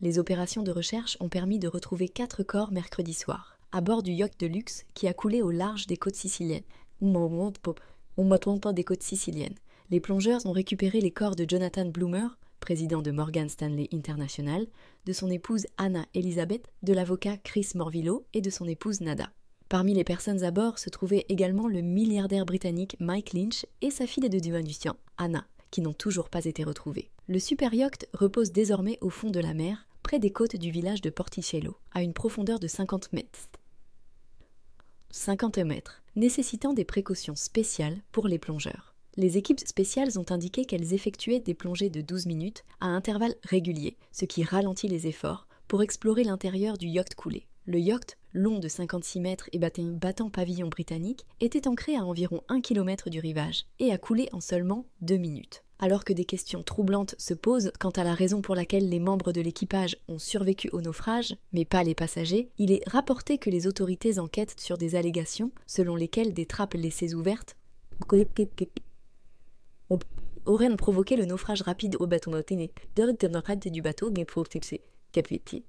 Les opérations de recherche ont permis de retrouver quatre corps mercredi soir, à bord du yacht de luxe qui a coulé au large des côtes siciliennes. On m'attend pas des côtes siciliennes. Les plongeurs ont récupéré les corps de Jonathan Bloomer, président de Morgan Stanley International, de son épouse Anna Elizabeth, de l'avocat Chris Morvillo et de son épouse Nada. Parmi les personnes à bord se trouvaient également le milliardaire britannique Mike Lynch et sa fille de sien Anna, qui n'ont toujours pas été retrouvées. Le super yacht repose désormais au fond de la mer, près des côtes du village de Porticello, à une profondeur de 50 mètres. 50 mètres, nécessitant des précautions spéciales pour les plongeurs. Les équipes spéciales ont indiqué qu'elles effectuaient des plongées de 12 minutes à intervalles réguliers, ce qui ralentit les efforts, pour explorer l'intérieur du yacht coulé. Le yacht, long de 56 mètres et battant pavillon britannique, était ancré à environ 1 km du rivage et a coulé en seulement 2 minutes alors que des questions troublantes se posent quant à la raison pour laquelle les membres de l'équipage ont survécu au naufrage, mais pas les passagers, il est rapporté que les autorités enquêtent sur des allégations selon lesquelles des trappes laissées ouvertes auraient provoqué le naufrage rapide au bateau du